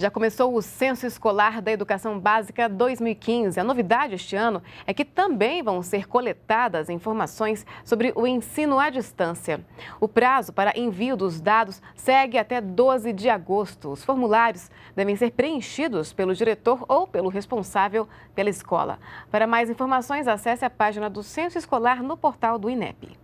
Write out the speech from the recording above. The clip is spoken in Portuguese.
Já começou o Censo Escolar da Educação Básica 2015. A novidade este ano é que também vão ser coletadas informações sobre o ensino à distância. O prazo para envio dos dados segue até 12 de agosto. Os formulários devem ser preenchidos pelo diretor ou pelo responsável pela escola. Para mais informações, acesse a página do Censo Escolar no portal do INEP.